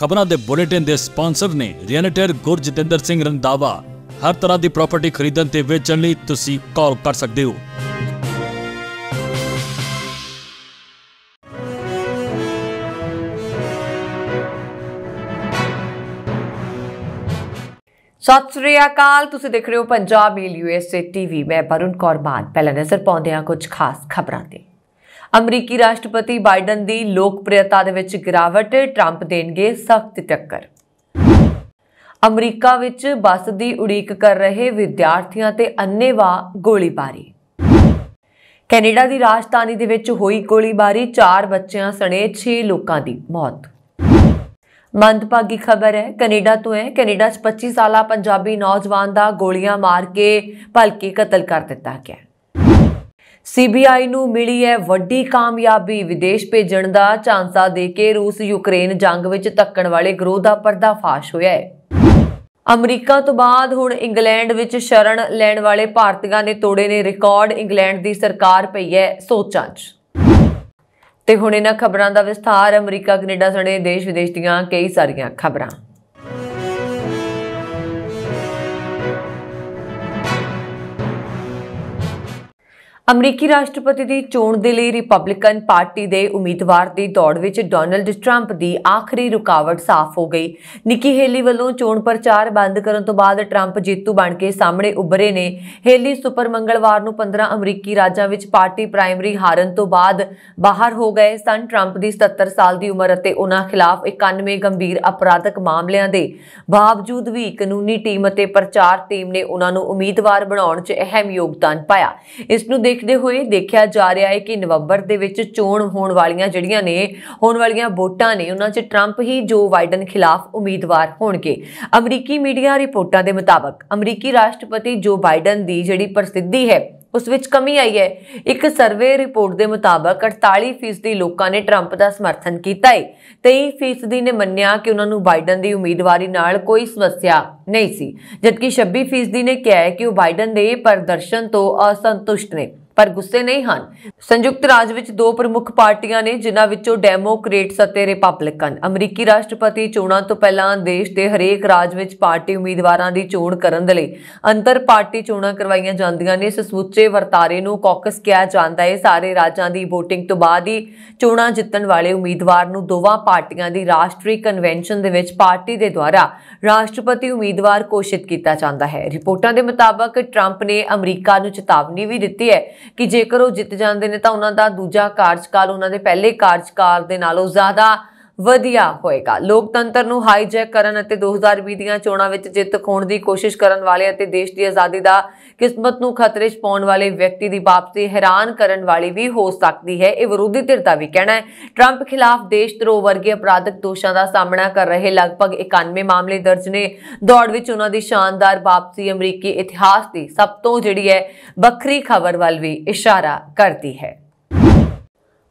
ਖਬਰਾਂ ਦੇ ਬੁਲੇਟਿਨ ਦੇ ਸਪਾਂਸਰ ਨੇ ਰੀਅਲਟਰ ਗੁਰਜਤਿੰਦਰ ਸਿੰਘ ਰੰਦਾਵਾ ਹਰ ਤਰ੍ਹਾਂ ਦੀ ਪ੍ਰਾਪਰਟੀ ਖਰੀਦਣ ਤੇ ਵੇਚਣ ਲਈ ਤੁਸੀਂ ਕਾਲ ਕਰ ਸਕਦੇ ਹੋ ਸਤਿ ਸ੍ਰੀ ਅਕਾਲ ਤੁਸੀਂ ਦੇਖ ਰਹੇ ਹੋ ਪੰਜਾਬ ਮੀਲ ਯੂਐਸਏ ਟੀਵੀ ਮੈਂ ਬਰੁਨ ਕੌਰ ਬਾਦ ਪਹਿਲਾਂ ਨਜ਼ਰ ਪਾਉਂਦੇ ਹਾਂ ਕੁਝ ਖਾਸ ਖਬਰਾਂ ਤੇ ਅਮਰੀਕੀ ਰਾਸ਼ਟਰਪਤੀ ਬਾਈਡਨ ਦੀ ਲੋਕਪ੍ਰਿਅਤਾ ਦੇ ਵਿੱਚ ਗਿਰਾਵਟ ਟਰੰਪ ਦੇਣਗੇ ਸਖਤ ਟੱਕਰ ਅਮਰੀਕਾ ਵਿੱਚ ਬੱਸ ਦੀ ਉਡੀਕ ਕਰ ਰਹੇ ਵਿਦਿਆਰਥੀਆਂ ਤੇ ਅੰਨੇਵਾ ਗੋਲੀਬਾਰੀ ਕੈਨੇਡਾ ਦੀ ਰਾਜਧਾਨੀ ਦੇ ਵਿੱਚ ਹੋਈ ਗੋਲੀਬਾਰੀ 4 ਬੱਚਿਆਂ ਸਣੇ 6 ਲੋਕਾਂ ਦੀ ਮੌਤ ਮੰਦਭਾਗੀ ਖਬਰ ਹੈ ਕੈਨੇਡਾ ਤੋਂ ਹੈ ਕੈਨੇਡਾ 'ਚ 25 ਸਾਲਾ ਪੰਜਾਬੀ ਨੌਜਵਾਨ ਦਾ ਗੋਲੀਆਂ ਮਾਰ ਕੇ ਭਲਕੇ ਕਤਲ ਕਰ ਦਿੱਤਾ ਗਿਆ ਸੀਬੀਆਈ ਨੂੰ ਮਿਲੀ ਹੈ ਵੱਡੀ ਕਾਮਯਾਬੀ ਵਿਦੇਸ਼ ਭੇਜਣ ਦਾ ਝਾਂਸਾ ਦੇ ਕੇ ਰੂਸ ਯੂਕਰੇਨ ਜੰਗ ਵਿੱਚ ਧੱਕਣ ਵਾਲੇ ਗਰੋਹ ਦਾ ਪਰਦਾਫਾਸ਼ ਹੋਇਆ ਹੈ ਅਮਰੀਕਾ ਤੋਂ ਬਾਅਦ ਹੁਣ ਇੰਗਲੈਂਡ ਵਿੱਚ ਸ਼ਰਨ ਲੈਣ ਵਾਲੇ ਭਾਰਤੀਆਂ ਨੇ ਤੋੜੇ ਨੇ ਰਿਕਾਰਡ ਇੰਗਲੈਂਡ ਦੀ ਸਰਕਾਰ ਪਈ ਹੈ ਸੋਚਾਂ 'ਚ ਤੇ ਹੁਣ ਇਹਨਾਂ ਖਬਰਾਂ ਦਾ ਵਿਸਥਾਰ ਅਮਰੀਕਾ ਕੈਨੇਡਾ ਸਣੇ ਦੇਸ਼ ਵਿਦੇਸ਼ ਦੀਆਂ ਕਈ ਸਾਰੀਆਂ ਖਬਰਾਂ ਅਮਰੀਕੀ ਰਾਸ਼ਟਰਪਤੀ ਦੀ ਚੋਣ ਦੇ ਲਈ ਰਿਪਬਲਿਕਨ ਪਾਰਟੀ ਦੇ ਉਮੀਦਵਾਰ ਦੀ ਦੌੜ ਵਿੱਚ ਡੋਨਲਡ ਟਰੰਪ ਦੀ ਆਖਰੀ ਰੁਕਾਵਟ ਸਾਫ਼ ਹੋ ਗਈ ਨਿੱਕੀ ਹੇਲੀ ਵੱਲੋਂ ਚੋਣ ਪ੍ਰਚਾਰ ਬੰਦ ਕਰਨ ਤੋਂ ਬਾਅਦ ਟਰੰਪ ਜੇਤੂ ਬਣ ਕੇ ਸਾਹਮਣੇ ਉੱਭਰੇ ਨੇ ਹੇਲੀ ਸੁਪਰ ਮੰਗਲਵਾਰ ਨੂੰ 15 ਅਮਰੀਕੀ ਰਾਜਾਂ ਵਿੱਚ ਪਾਰਟੀ ਪ੍ਰਾਇਮਰੀ ਹਾਰਨ ਤੋਂ ਬਾਅਦ ਬਾਹਰ ਹੋ ਗਏ ਸਨ ਟਰੰਪ ਦੀ 77 ਸਾਲ ਦੀ ਉਮਰ ਅਤੇ ਉਹਨਾਂ ਖਿਲਾਫ 91 ਗੰਭੀਰ ਅਪਰਾਧਕ ਮਾਮਲਿਆਂ ਦੇ ਬਾਵਜੂਦ ਵੀ ਕਾਨੂੰਨੀ ਟੀਮ ਅਤੇ ਪ੍ਰਚਾਰ ਟੀਮ ਨੇ ਉਹਨਾਂ ਨੂੰ ਉਮੀਦਵਾਰ ਬਣਾਉਣ 'ਚ ਅਹਿਮ ਯੋਗਦਾਨ ਪਾਇਆ ਇਸ ਨੂੰ ਦੇਖ ਦੇਖਦੇ ਹੋਏ ਦੇਖਿਆ ਜਾ ਰਿਹਾ ਹੈ ਕਿ ਨਵੰਬਰ ਦੇ ਵਿੱਚ ਚੋਣ ਹੋਣ ਵਾਲੀਆਂ ਜਿਹੜੀਆਂ ਨੇ ਹੋਣ ਵਾਲੀਆਂ ਵੋਟਾਂ ਨੇ ਉਹਨਾਂ 'ਚ ਟਰੰਪ ਹੀ ਜੋ ਬਾਈਡਨ ਖਿਲਾਫ ਉਮੀਦਵਾਰ ਹੋਣਗੇ ਅਮਰੀਕੀ ਮੀਡੀਆ ਰਿਪੋਰਟਾਂ ਦੇ ਮੁਤਾਬਕ ਅਮਰੀਕੀ ਰਾਸ਼ਟਰਪਤੀ ਜੋ ਬਾਈਡਨ ਦੀ ਜਿਹੜੀ ਪ੍ਰਸਿੱਧੀ ਹੈ ਉਸ ਵਿੱਚ ਕਮੀ ਆਈ ਹੈ ਇੱਕ ਸਰਵੇ ਰਿਪੋਰਟ ਦੇ ਮੁਤਾਬਕ 48% ਲੋਕਾਂ ਨੇ ਟਰੰਪ ਦਾ ਸਮਰਥਨ ਕੀਤਾ ਹੈ 23% ਨੇ ਮੰਨਿਆ ਕਿ ਉਹਨਾਂ ਨੂੰ ਬਾਈਡਨ ਦੀ ਉਮੀਦਵਾਰੀ ਨਾਲ ਕੋਈ ਸਮੱਸਿਆ ਨਹੀਂ ਸੀ ਜਦਕਿ 26% ਨੇ ਕਿਹਾ ਕਿ ਉਹ ਬਾਈਡਨ ਦੇ ਪ੍ਰਦਰਸ਼ਨ ਤੋਂ ਅਸੰਤੁਸ਼ਟ ਨੇ ਪਰ ਗੁੱਸੇ ਨਹੀਂ ਹਨ ਸੰਯੁਕਤ ਰਾਜ ਵਿੱਚ ਦੋ ਪ੍ਰਮੁੱਖ ਪਾਰਟੀਆਂ ਨੇ ਜਿਨ੍ਹਾਂ ਵਿੱਚੋਂ ਡੈਮੋਕ੍ਰੇਟਸ ਅਤੇ ਰਿਪਬਲਿਕਨ ਅਮਰੀਕੀ ਰਾਸ਼ਟਰਪਤੀ ਚੋਣਾਂ ਤੋਂ ਪਹਿਲਾਂ ਦੇਸ਼ ਦੇ ਹਰੇਕ ਰਾਜ ਵਿੱਚ ਪਾਰਟੀ ਉਮੀਦਵਾਰਾਂ ਦੀ ਚੋਣ ਕਰਨ ਦੇ ਲਈ ਅੰਤਰ ਪਾਰਟੀ ਚੋਣਾਂ ਕਰਵਾਈਆਂ ਜਾਂਦੀਆਂ ਨੇ ਇਸ ਸਮੁੱਚੇ ਵਰਤਾਰੇ ਨੂੰ ਕੌਕਸ ਕਿਹਾ ਜਾਂਦਾ ਹੈ ਸਾਰੇ ਰਾਜਾਂ ਦੀ VOTING ਤੋਂ ਬਾਅਦ ਹੀ ਚੋਣਾਂ ਜਿੱਤਣ ਵਾਲੇ ਉਮੀਦਵਾਰ ਨੂੰ ਦੋਵਾਂ ਪਾਰਟੀਆਂ ਦੀ ਰਾਸ਼ਟਰੀ ਕਨਵੈਨਸ਼ਨ ਦੇ ਵਿੱਚ ਪਾਰਟੀ ਦੇ ਦੁਆਰਾ ਰਾਸ਼ਟਰਪਤੀ ਉਮੀਦਵਾਰ ਘੋਸ਼ਿਤ ਕੀਤਾ ਜਾਂਦਾ ਹੈ ਰਿਪੋਰਟਾਂ ਦੇ ਮੁਤਾਬਕ ਟਰੰਪ ਨੇ ਅਮਰੀਕਾ ਨੂੰ ਚੇਤਾਵਨੀ ਵੀ ਦਿੱਤੀ ਹੈ ਕਿ ਜੇਕਰ ਉਹ ਜਿੱਤ ਜਾਂਦੇ ਨੇ ਤਾਂ ਉਹਨਾਂ ਦਾ ਦੂਜਾ ਕਾਰਜਕਾਲ ਉਹਨਾਂ ਦੇ ਪਹਿਲੇ ਕਾਰਜਕਾਲ ਦੇ ਨਾਲੋਂ ਜ਼ਿਆਦਾ ਵਧੀਆ ਹੋਏਗਾ ਲੋਕਤੰਤਰ ਨੂੰ ਹਾਈਜੈਕ ਕਰਨ ਅਤੇ 2020 ਦੀਆਂ ਚੋਣਾਂ ਵਿੱਚ ਜਿੱਤ ਖੋਣ ਦੀ ਕੋਸ਼ਿਸ਼ ਕਰਨ ਵਾਲੇ ਅਤੇ ਦੇਸ਼ ਦੀ ਆਜ਼ਾਦੀ ਦਾ ਕਿਸਮਤ ਨੂੰ ਖਤਰੇ 'ਚ ਪਾਉਣ ਵਾਲੇ ਵਿਅਕਤੀ ਦੀ ਵਾਪਸੀ ਹੈਰਾਨ ਕਰਨ ਵਾਲੀ ਵੀ ਹੋ ਸਕਦੀ ਹੈ ਇਹ ਵਿਰੋਧੀ ਧਿਰ ਦਾ ਵੀ ਕਹਿਣਾ ਹੈ ਟਰੰਪ ਖਿਲਾਫ ਦੇਸ਼ ਧਰੋਹ ਵਰਗੇ ਅਪਰਾਧਕ ਦੋਸ਼ਾਂ ਦਾ ਸਾਹਮਣਾ ਕਰ ਰਹੇ ਲਗਭਗ 91 ਮਾਮਲੇ ਦਰਜ ਨੇ ਦੌੜ ਵਿੱਚ ਉਹਨਾਂ ਦੀ ਸ਼ਾਨਦਾਰ ਵਾਪਸੀ ਅਮਰੀਕੀ ਇਤਿਹਾਸ ਦੀ ਸਭ ਤੋਂ ਜਿਹੜੀ ਹੈ ਵੱਖਰੀ ਖਬਰ ਵੱਲ ਵੀ ਇਸ਼ਾਰਾ ਕਰਦੀ ਹੈ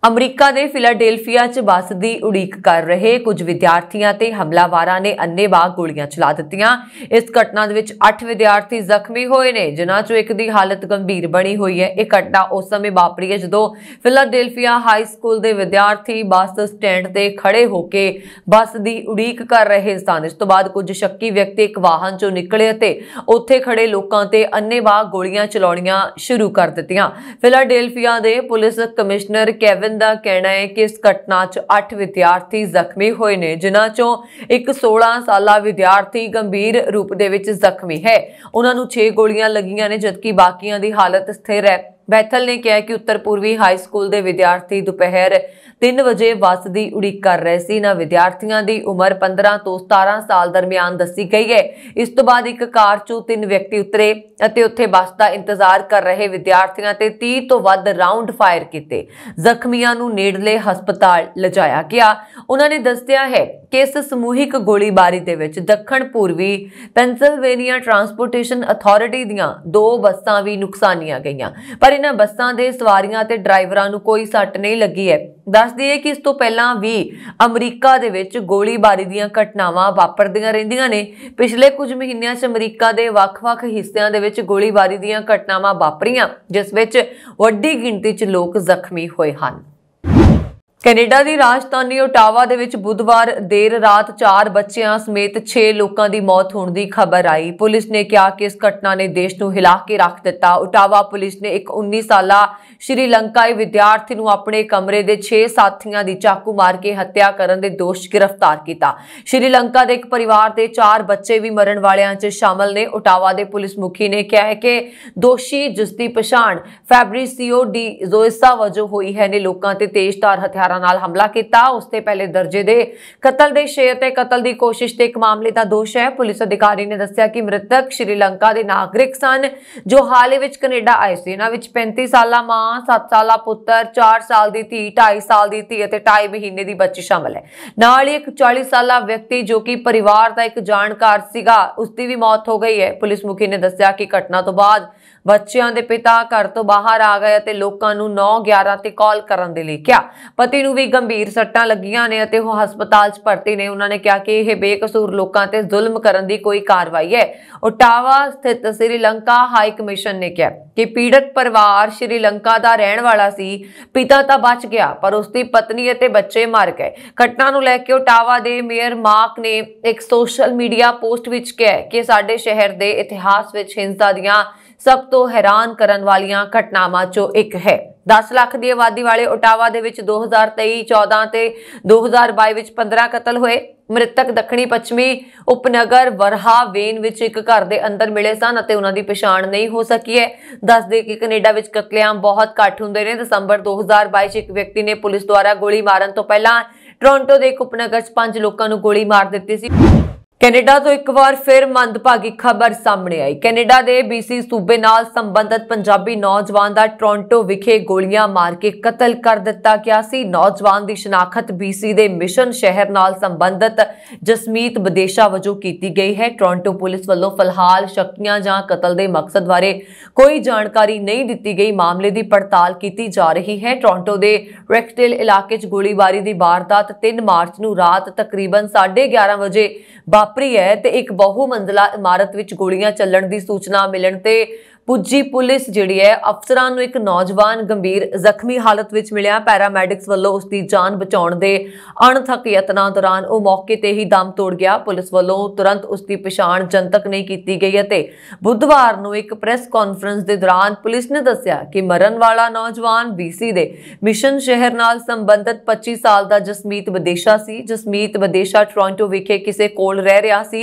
ਅਮਰੀਕਾ ਦੇ ਫਿਲਾਡੈਲਫੀਆ 'ਚ ਬੱਸ ਦੀ ਉਡੀਕ ਕਰ ਰਹੇ ਕੁਝ ਵਿਦਿਆਰਥੀਆਂ ਤੇ ਹਮਲਾਵਾਰਾਂ ਨੇ ਅੰਨੇਵਾਹ ਗੋਲੀਆਂ ਚਲਾ ਦਿੱਤੀਆਂ ਇਸ ਘਟਨਾ ਦੇ ਵਿੱਚ 8 ਵਿਦਿਆਰਥੀ ਜ਼ਖਮੀ ਹੋਏ ਨੇ ਜਿਨ੍ਹਾਂ 'ਚੋਂ ਇੱਕ ਦੀ ਹਾਲਤ ਗੰਭੀਰ ਬਣੀ ਹੋਈ ਹੈ ਇਹ ਘਟਨਾ ਉਸ ਸਮੇਂ ਵਾਪਰੀ ਹੈ ਜਦੋਂ ਫਿਲਾਡੈਲਫੀਆ ਹਾਈ ਸਕੂਲ ਦੇ ਵਿਦਿਆਰਥੀ ਬੱਸ ਸਟੈਂਡ ਤੇ ਖੜੇ ਹੋ ਕੇ ਬੱਸ ਦੀ ਉਡੀਕ ਕਰ ਰਹੇ ਸਨ ਇਸ ਤੋਂ ਬਾਅਦ ਕੁਝ ਸ਼ੱਕੀ ਵਿਅਕਤੀ ਇੱਕ ਵਾਹਨ 'ਚੋਂ ਨਿਕਲੇ ਅਤੇ ਉੱਥੇ ਖੜੇ ਲੋਕਾਂ ਤੇ ਅੰਨੇਵਾਹ ਗੋਲੀਆਂ ਚਲਾਉਣੀਆਂ ਸ਼ੁਰੂ ਕਰ ਦਿੱਤੀਆਂ ਫਿਲਾਡੈਲਫੀਆ ਦੇ ਪੁਲਿਸ ਕਮਿਸ਼ਨਰ ਕੇਵਿਨ ਮਾਰਨ ਦਾ ਕਹਿਣਾ ਹੈ ਕਿ ਇਸ ਘਟਨਾ 'ਚ 8 ਵਿਦਿਆਰਥੀ ਜ਼ਖਮੀ ਹੋਏ ਨੇ ਜਿਨ੍ਹਾਂ 'ਚੋਂ ਇੱਕ 16 ਸਾਲਾ ਵਿਦਿਆਰਥੀ ਗੰਭੀਰ ਰੂਪ ਦੇ ਵਿੱਚ ਜ਼ਖਮੀ ਹੈ ਉਹਨਾਂ ਨੂੰ 6 ਗੋਲੀਆਂ ਲੱਗੀਆਂ ਨੇ ਜਦਕਿ ਬਾਕੀਆਂ ਦੀ ਹਾਲਤ ਸਥਿਰ ਹੈ ਬੈਥਲ ਨੇ ਕਿਹਾ ਕਿ ਉੱਤਰ ਪੂਰਬੀ ਹਾਈ ਸਕੂਲ ਦੇ ਵਿਦਿਆਰਥੀ ਦੁਪਹਿਰ 3 ਵਜੇ ਬੱਸ ਦੀ ਉਡੀਕ ਕਰ ਰਹੇ ਸੀ ਨਾ ਵਿਦਿਆਰਥੀਆਂ ਦੀ ਉਮਰ 15 ਤੋਂ 17 ਸਾਲ ਦਰਮਿਆਨ ਦੱਸੀ ਗਈ ਹੈ ਇਸ ਤੋਂ ਬਾਅਦ ਇੱਕ ਕਾਰ ਚੋਂ ਤਿੰਨ ਵਿਅਕਤੀ ਉਤਰੇ ਅਤੇ ਉੱਥੇ ਬੱਸ ਦਾ ਇੰਤਜ਼ਾਰ ਕਰ ਰਹੇ ਵਿਦਿਆਰਥੀਆਂ ਤੇ 30 ਤੋਂ ਵੱਧ ਰਾਉਂਡ ਫਾਇਰ ਕੀਤੇ ਜ਼ਖਮੀਆਂ ਨੂੰ ਨੇੜਲੇ ਹਸਪਤਾਲ ਲਿਜਾਇਆ ਗਿਆ ਉਹਨਾਂ ਨੇ ਦੱਸਿਆ ਹੈ ਕਿ ਇਸ ਸਮੂਹਿਕ ਗੋਲੀਬਾਰੀ ਦੇ ਵਿੱਚ ਦੱਖਣ ਪੂਰਬੀ ਪੈਂਸਿਲਵੇਨੀਆ ਟਰਾਂਸਪੋਰਟੇਸ਼ਨ ਅਥਾਰਟੀ ਦੀਆਂ ਦੋ ਬੱਸਾਂ ਵੀ ਨੁਕਸਾਨੀਆਂ ਗਈਆਂ ਪਰ ਇਹਨਾਂ ਬੱਸਾਂ ਦੇ ਸਵਾਰੀਆਂ ਤੇ ਡਰਾਈਵਰਾਂ ਨੂੰ ਕੋਈ ਸੱਟ ਨਹੀਂ ਲੱਗੀ ਹੈ ਦੱਸ ਦਈਏ ਕਿ ਇਸ ਤੋਂ ਪਹਿਲਾਂ ਵੀ ਅਮਰੀਕਾ ਦੇ ਵਿੱਚ ਗੋਲੀਬਾਰੀ ਦੀਆਂ ਘਟਨਾਵਾਂ ਵਾਪਰਦੀਆਂ ਰਹਿੰਦੀਆਂ ਨੇ ਪਿਛਲੇ ਕੁਝ ਮਹੀਨਿਆਂ 'ਚ ਅਮਰੀਕਾ ਦੇ ਵੱਖ-ਵੱਖ ਹਿੱਸਿਆਂ ਦੇ ਵਿੱਚ ਗੋਲੀਬਾਰੀ ਦੀਆਂ ਘਟਨਾਵਾਂ ਵਾਪਰੀਆਂ ਜਿਸ ਵਿੱਚ ਵੱਡੀ ਗਿਣਤੀ 'ਚ ਲੋਕ ਜ਼ਖਮੀ ਹੋਏ ਹਨ ਕੈਨੇਡਾ ਦੀ ਰਾਜਧਾਨੀ ਓਟਾਵਾ ਦੇ ਵਿੱਚ ਬੁੱਧਵਾਰ ਦੇਰ ਰਾਤ 4 ਬੱਚਿਆਂ ਸਮੇਤ 6 ਲੋਕਾਂ ਦੀ ਮੌਤ ਹੋਣ ਦੀ ਖਬਰ ਆਈ ਪੁਲਿਸ ਨੇ ਕਿਹਾ ਕਿ ਇਸ ਘਟਨਾ ਨੇ ਦੇਸ਼ ਨੂੰ ਹਿਲਾ ਕੇ ਰੱਖ ਦਿੱਤਾ ਓਟਾਵਾ ਪੁਲਿਸ ਨੇ ਇੱਕ 19 ਸਾਲਾ ਸ਼੍ਰੀਲੰਕਾਈ ਵਿਦਿਆਰਥੀ ਨੂੰ ਆਪਣੇ ਕਮਰੇ ਦੇ 6 ਸਾਥੀਆਂ ਦੀ ਚਾਕੂ ਮਾਰ ਕੇ ਹੱਤਿਆ ਕਰਨ ਦੇ ਦੋਸ਼ ਗ੍ਰਿਫਤਾਰ ਕੀਤਾ ਸ਼੍ਰੀਲੰਕਾ ਦੇ ਇੱਕ ਪਰਿਵਾਰ ਦੇ 4 ਬੱਚੇ ਵੀ ਮਰਨ ਵਾਲਿਆਂ 'ਚ ਸ਼ਾਮਲ ਨੇ ਓਟਾਵਾ ਦੇ ਪੁਲਿਸ ਮੁਖੀ ਨੇ ਕਿਹਾ ਹੈ ਕਿ ਦੋਸ਼ੀ ਜਿਸ ਦੀ ਪਛਾਣ ਫੈਬਰੀਸੀਓ ਡੀ ਜ਼ੋਇਸਾ ਵਜੋਂ ਹੋਈ ਹੈ ਨੇ ਲੋਕਾਂ ਤੇ ਤੇਜ਼ਧਾਰ ਹੱਤਿਆ ਹਥਿਆਰਾਂ ਨਾਲ ਹਮਲਾ ਕੀਤਾ ਉਸ ਤੇ ਪਹਿਲੇ ਦਰਜੇ ਦੇ ਕਤਲ ਦੇ ਸ਼ੇਅਰ ਤੇ ਕਤਲ ਦੀ ਕੋਸ਼ਿਸ਼ ਤੇ ਇੱਕ ਮਾਮਲੇ ਦਾ ਦੋਸ਼ ਹੈ ਪੁਲਿਸ ਅਧਿਕਾਰੀ ਨੇ ਦੱਸਿਆ ਕਿ ਮ੍ਰਿਤਕ ਸ਼੍ਰੀਲੰਕਾ ਦੇ ਨਾਗਰਿਕ ਸਨ ਜੋ ਹਾਲ ਹੀ ਵਿੱਚ ਕੈਨੇਡਾ ਆਏ ਸੀ ਇਹਨਾਂ ਵਿੱਚ 35 ਸਾਲਾ ਮਾਂ 7 ਸਾਲਾ ਪੁੱਤਰ 4 ਸਾਲ ਦੀ ਧੀ 2.5 ਸਾਲ ਦੀ ਧੀ ਅਤੇ 2.5 ਮਹੀਨੇ ਦੀ ਬੱਚੀ ਸ਼ਾਮਲ ਹੈ ਨਾਲ ਹੀ ਇੱਕ 40 ਸਾਲਾ ਵਿਅਕਤੀ ਜੋ ਕਿ ਪਰਿਵਾਰ ਦਾ ਇੱਕ ਜਾਣਕਾਰ ਸੀਗਾ ਉਸ ਦੀ ਵੀ ਮੌਤ ਹੋ ਗਈ ਹੈ ਪੁਲਿਸ ਮੁਖੀ ਨੇ ਦੱਸਿਆ ਕਿ ਘਟਨਾ ਤੋਂ ਬਾਅਦ ਬੱਚਿਆਂ ਦੇ ਪਿਤਾ ਘਰ ਤੋਂ ਬਾਹਰ ਆ ਗਏ ਅਤੇ ਲੋਕਾਂ ਨੂੰ 911 ਤੇ ਕਾਲ ਕਰਨ ਦੇ ਲਈ ਕਿਹਾ ਪਤੀ ਨੂੰ ਵੀ ਗੰਭੀਰ ਸੱਟਾਂ ਲੱਗੀਆਂ ਨੇ ਅਤੇ ਉਹ ਹਸਪਤਾਲ 'ਚ ਭਰਤੀ ਨੇ ਉਹਨਾਂ ਨੇ ਕਿਹਾ ਕਿ ਇਹ ਬੇਕਸੂਰ ਲੋਕਾਂ ਤੇ ਜ਼ੁਲਮ ਕਰਨ ਦੀ ਕੋਈ ਕਾਰਵਾਈ ਹੈ ਓਟਾਵਾ ਸਥਿਤ ਸ੍ਰੀਲੰਕਾ ਹਾਈ ਕਮਿਸ਼ਨ ਨੇ ਕਿਹਾ ਕਿ ਪੀੜਤ ਪਰਿਵਾਰ ਸ੍ਰੀਲੰਕਾ ਦਾ ਰਹਿਣ ਵਾਲਾ ਸੀ ਪਿਤਾ ਤਾਂ ਬਚ ਗਿਆ ਪਰ ਉਸ ਦੀ ਪਤਨੀ ਅਤੇ ਬੱਚੇ ਮਰ ਗਏ ਘਟਨਾ ਨੂੰ ਲੈ ਕੇ ਓਟਾਵਾ ਦੇ ਮੇਅਰ ਮਾਰਕ ਨੇ ਇੱਕ ਸੋਸ਼ਲ ਮੀਡੀਆ ਪੋਸਟ ਵਿੱਚ ਕਿਹਾ ਕਿ ਸਾਡੇ ਸ਼ਹਿਰ ਦੇ ਇਤਿਹਾਸ ਵਿੱਚ ਹਿੰਸਾ ਦੀਆਂ ਸਭ ਤੋਂ ਹੈਰਾਨ ਕਰਨ ਵਾਲੀਆਂ ਘਟਨਾਵਾਂ ਚੋਂ ਇੱਕ ਹੈ 10 ਲੱਖ ਦੀ ਆਬਾਦੀ ਵਾਲੇ ਓਟਾਵਾ ਦੇ ਵਿੱਚ 2023 14 ਤੇ 2022 ਵਿੱਚ 15 ਕਤਲ ਹੋਏ ਮ੍ਰਿਤਕ ਦੱਖਣੀ ਪੱਛਮੀ ਉਪਨਗਰ ਵਰਹਾ ਵੇਨ ਵਿੱਚ ਇੱਕ ਘਰ ਦੇ ਅੰਦਰ ਮਿਲੇ ਸਨ ਅਤੇ ਉਹਨਾਂ ਦੀ ਪਛਾਣ ਨਹੀਂ ਹੋ ਸਕੀ ਹੈ ਦੱਸਦੇ ਕਿ ਕੈਨੇਡਾ ਵਿੱਚ ਕਤਲੇਆਮ ਬਹੁਤ ਘੱਟ ਹੁੰਦੇ ਨੇ ਦਸੰਬਰ 2022 ਵਿੱਚ ਇੱਕ ਵਿਅਕਤੀ ਨੇ ਪੁਲਿਸ ਦੁਆਰਾ ਗੋਲੀ ਮਾਰਨ ਤੋਂ ਪਹਿਲਾਂ ਟੋਰਾਂਟੋ ਦੇ ਇੱਕ ਉਪਨਗਰ 'ਚ ਪੰਜ ਲੋਕਾਂ ਨੂੰ ਗੋਲੀ ਮਾਰ ਦਿੱਤੀ ਸੀ ਕੈਨੇਡਾ ਤੋਂ ਇੱਕ ਵਾਰ ਫਿਰ ਮੰਦਭਾਗੀ ਖਬਰ ਸਾਹਮਣੇ ਆਈ ਕੈਨੇਡਾ ਦੇ BC ਸੂਬੇ ਨਾਲ ਸੰਬੰਧਤ ਪੰਜਾਬੀ ਨੌਜਵਾਨ ਦਾ ਟੋਰਾਂਟੋ ਵਿਖੇ ਗੋਲੀਆਂ ਮਾਰ ਕੇ ਕਤਲ ਕਰ ਦਿੱਤਾ ਗਿਆ ਸੀ ਨੌਜਵਾਨ ਦੀ ਸ਼ਨਾਖਤ BC ਦੇ ਮਿਸ਼ਨ ਸ਼ਹਿਰ ਨਾਲ ਸੰਬੰਧਤ ਜਸਮੀਤ ਵਿਦੇਸ਼ਾ ਵਜੋਂ ਕੀਤੀ ਗਈ ਹੈ ਟੋਰਾਂਟੋ ਪੁਲਿਸ ਵੱਲੋਂ ਫਿਲਹਾਲ ਸ਼ੱਕੀਆਂ ਜਾਂ ਕਤਲ ਦੇ ਮਕਸਦ ਬਾਰੇ ਕੋਈ ਜਾਣਕਾਰੀ ਨਹੀਂ ਦਿੱਤੀ ਗਈ ਮਾਮਲੇ ਦੀ ਪੜਤਾਲ ਕੀਤੀ ਜਾ ਰਹੀ ਹੈ ਟੋਰਾਂਟੋ ਦੇ ਰੈਕਟੇਲ ਇਲਾਕੇ 'ਚ ਗੋਲੀਬਾਰੀ ਦੀ ਵਾਰਦਾਤ 3 ਮਾਰਚ ਨੂੰ ਰਾਤ ਤਕਰੀਬਨ 11:30 ਵਜੇ ਵਾਪਰੀ ਹੈ ਤੇ ਇੱਕ ਬਹੁ ਮੰਜ਼ਲਾ ਇਮਾਰਤ ਵਿੱਚ ਗੋਲੀਆਂ ਚੱਲਣ ਦੀ ਸੂਚਨਾ ਮਿਲਣ ਤੇ ਪੁੱਜੀ ਪੁਲਿਸ ਜਿਹੜੀ ਹੈ ਅਫਸਰਾਂ ਨੂੰ ਇੱਕ ਨੌਜਵਾਨ ਗੰਭੀਰ ਜ਼ਖਮੀ ਹਾਲਤ ਵਿੱਚ ਮਿਲਿਆ ਪੈਰਾਮੈਡਿਕਸ ਵੱਲੋਂ ਉਸ ਦੀ ਜਾਨ ਬਚਾਉਣ ਦੇ ਅਣਥੱਕ ਯਤਨਾਂ ਦੌਰਾਨ ਉਹ ਮੌਕੇ ਤੇ ਹੀ ਦਮ ਤੋੜ ਗਿਆ ਪੁਲਿਸ ਵੱਲੋਂ ਤੁਰੰਤ ਉਸ ਦੀ ਪਛਾਣ ਜਨਤਕ ਨਹੀਂ ਕੀਤੀ ਗਈ ਅਤੇ ਬੁੱਧਵਾਰ ਨੂੰ ਇੱਕ ਪ੍ਰੈਸ ਕਾਨਫਰੰਸ ਦੇ ਦੌਰਾਨ ਪੁਲਿਸ ਨੇ ਦੱਸਿਆ ਕਿ ਮਰਨ ਵਾਲਾ ਨੌਜਵਾਨ ਬੀਸੀ ਦੇ ਮਿਸ਼ਨ ਸ਼ਹਿਰ ਨਾਲ ਸੰਬੰਧਿਤ 25 ਸਾਲ ਦਾ ਜਸਮੀਤ ਵਿਦੇਸ਼ਾ ਸੀ ਜਸਮੀਤ ਵਿਦੇਸ਼ਾ ਟੋਰਾਂਟੋ ਵਿਖੇ ਕਿਸੇ ਕੋਲ ਰਹਿ ਰਿਹਾ ਸੀ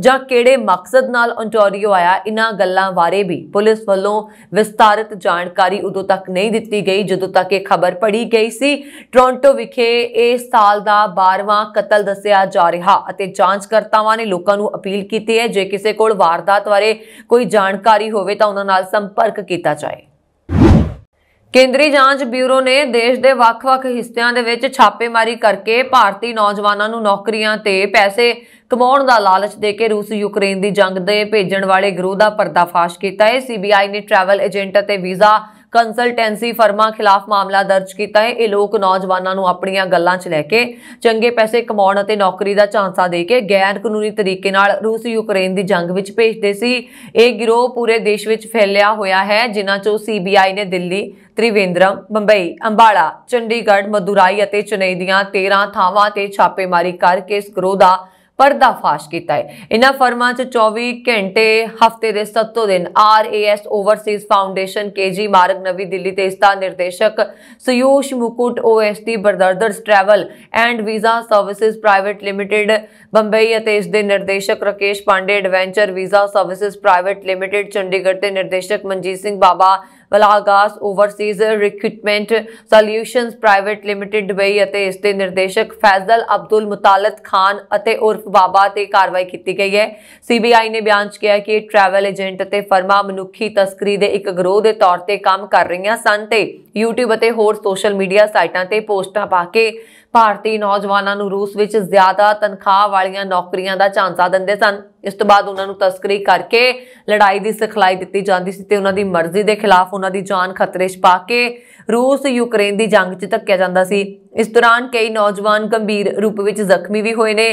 ਜਾਂ ਕਿਹੜੇ ਮਕਸਦ ਨਾਲ ਅੰਟੋਰੀਓ ਆਇਆ ਇਨ੍ਹਾਂ ਗੱਲਾਂ ਬਾਰੇ ਵੀ ਪੁਲਿਸ ਵੱਲੋਂ ਵਿਸਤਾਰਿਤ ਜਾਣਕਾਰੀ ਉਦੋਂ ਤੱਕ ਨਹੀਂ ਦਿੱਤੀ ਗਈ ਜਦੋਂ ਤੱਕ ਇਹ ਖਬਰ ਪੜੀ ਗਈ ਸੀ ਟੋਰਾਂਟੋ ਵਿਖੇ ਇਹ ਸਾਲ ਦਾ 12ਵਾਂ ਕਤਲ ਦੱਸਿਆ ਜਾ ਰਿਹਾ ਅਤੇ ਜਾਂਚਕਰਤਾਵਾਂ ਨੇ ਲੋਕਾਂ ਨੂੰ ਅਪੀਲ ਕੀਤੀ ਹੈ ਜੇ ਕਿਸੇ ਕੋਲ ਵਾਰਦਾਤ ਬਾਰੇ ਕੋਈ ਜਾਣਕਾਰੀ ਹੋਵੇ ਤਾਂ ਉਹਨਾਂ ਨਾਲ ਸੰਪਰਕ ਕੀਤਾ ਜਾਏ ਕੇਂਦਰੀ ਜਾਂਚ ਬਿਊਰੋ ਨੇ ਦੇਸ਼ ਦੇ ਵੱਖ-ਵੱਖ ਹਿੱਸਿਆਂ ਦੇ ਵਿੱਚ ਛਾਪੇਮਾਰੀ ਕਰਕੇ ਭਾਰਤੀ ਨੌਜਵਾਨਾਂ ਨੂੰ ਨੌਕਰੀਆਂ ਤੇ ਪੈਸੇ ਕਮਾਉਣ ਦਾ ਲਾਲਚ ਦੇ ਕੇ ਰੂਸ ਯੂਕਰੇਨ ਦੀ ਜੰਗ ਦੇ ਭੇਜਣ ਵਾਲੇ ਗਰੋਹ ਦਾ ਪਰਦਾਫਾਸ਼ ਕੀਤਾ ਹੈ ਸੀਬੀਆਈ ਨੇ ਟਰੈਵਲ ਏਜੰਟ ਅਤੇ ਵੀਜ਼ਾ ਕੰਸਲਟੈਂਸੀ ਫਰਮਾਂ ਖਿਲਾਫ ਮਾਮਲਾ ਦਰਜ ਕੀਤਾ ਹੈ ਇਹ ਲੋਕ ਨੌਜਵਾਨਾਂ ਨੂੰ ਆਪਣੀਆਂ ਗੱਲਾਂ 'ਚ ਲੈ ਕੇ ਚੰਗੇ ਪੈਸੇ ਕਮਾਉਣ ਅਤੇ ਨੌਕਰੀ ਦਾ ਚਾਂਸਾ ਦੇ ਕੇ ਗੈਰ ਕਾਨੂੰਨੀ ਤਰੀਕੇ ਨਾਲ ਰੂਸ ਯੂਕਰੇਨ ਦੀ ਜੰਗ ਵਿੱਚ ਭੇਜਦੇ ਸੀ ਇਹ ਗਿਰੋਹ ਪੂਰੇ ਦੇਸ਼ ਵਿੱਚ ਫੈਲਿਆ ਹੋਇਆ ਹੈ ਜਿਨ੍ਹਾਂ 'ਚੋਂ ਸੀਬੀਆਈ ਨੇ ਦਿੱਲੀ ਤ੍ਰਿਵੇਂਦਰਮ ਬੰਬਈ ਅੰਬਾਲਾ ਚੰਡੀਗੜ੍ਹ ਮਦੁਰਾਈ ਅਤੇ ਚੇਨਈ ਦੀਆਂ 13 ਥਾਵਾਂ ਤੇ ਛਾਪੇਮਾਰੀ ਕਰਕੇ ਇਸ ਗਿਰੋਹ ਦਾ ਪਰਦਾਫਾਸ਼ ਕੀਤਾ ਹੈ ਇਹਨਾਂ ਫਰਮਾਂ 'ਚ 24 ਘੰਟੇ ਹਫਤੇ ਦੇ 7 ਦਿਨ ਆਰਏਐਸ ਓਵਰਸੀਜ਼ ਫਾਊਂਡੇਸ਼ਨ ਕੇਜੀ ਮਾਰਗ ਨਵੀਂ ਦਿੱਲੀ ਤੇ ਇਸ ਦਾ ਨਿਰਦੇਸ਼ਕ ਸਯੂਸ਼ ਮੁਕੁਟ ਓਐਸਟੀ ਬਰਦਰਦਰ travel and visa services private limited Bombay ਅਤੇ ਇਸ ਦੇ ਨਿਰਦੇਸ਼ਕ Rakesh Pandey adventure visa services private limited Chandigarh ਤੇ ਨਿਰਦੇਸ਼ਕ ਮਨਜੀਤ ਸਿੰਘ ਬਾਬਾ ਬਲਾਗਾਸ overseas recruitment solutions private limited Dubai ਅਤੇ ਇਸ ਦੇ ਨਿਰਦੇਸ਼ਕ ਫੈਜ਼ਲ ਅਬਦੁਲ ਮੁਤਾਲਤ ਖਾਨ ਅਤੇ ਉਰਫ ਬਾਬਾ ਤੇ ਕਾਰਵਾਈ ਕੀਤੀ ਗਈ ਹੈ ਸੀਬੀਆਈ ਨੇ ਬਿਆਨ ਚ ਕਿਹਾ ਕਿ ਟਰੈਵਲ ਏਜੰਟ ਅਤੇ ਫਰਮਾ ਮਨੁੱਖੀ ਤਸਕਰੀ ਦੇ ਇੱਕ ਗਰੋਹ ਦੇ ਤੌਰ ਤੇ ਕੰਮ ਕਰ ਰਹੀਆਂ ਸਨ ਤੇ YouTube ਅਤੇ ਹੋਰ ਸੋਸ਼ਲ ਮੀਡੀਆ ਸਾਈਟਾਂ ਤੇ ਪੋਸਟਾਂ ਪਾ ਕੇ ਭਾਰਤੀ ਨੌਜਵਾਨਾਂ ਨੂੰ ਰੂਸ ਵਿੱਚ ਜ਼ਿਆਦਾ ਤਨਖਾਹ ਵਾਲੀਆਂ ਨੌਕਰੀਆਂ ਦਾ ਝਾਂਸਾ ਦਿੰਦੇ ਸਨ ਇਸ ਤੋਂ ਬਾਅਦ ਉਹਨਾਂ ਨੂੰ ਤਸਕਰੀ ਕਰਕੇ ਲੜਾਈ ਦੀ ਸਿਖਲਾਈ ਦਿੱਤੀ ਜਾਂਦੀ ਸੀ ਤੇ ਉਹਨਾਂ ਦੀ ਮਰਜ਼ੀ ਦੇ ਖਿਲਾਫ ਉਹਨਾਂ ਦੀ ਜਾਨ ਖਤਰੇ 'ਚ ਪਾ ਕੇ ਰੂਸ ਯੂਕਰੇਨ ਦੀ ਜੰਗ 'ਚ ਧੱਕਿਆ ਜਾਂਦਾ ਸੀ ਇਸ ਦੌਰਾਨ ਕਈ ਨੌਜਵਾਨ ਗੰਭੀਰ ਰੂਪ ਵਿੱਚ ਜ਼ਖਮੀ ਵੀ ਹੋਏ ਨੇ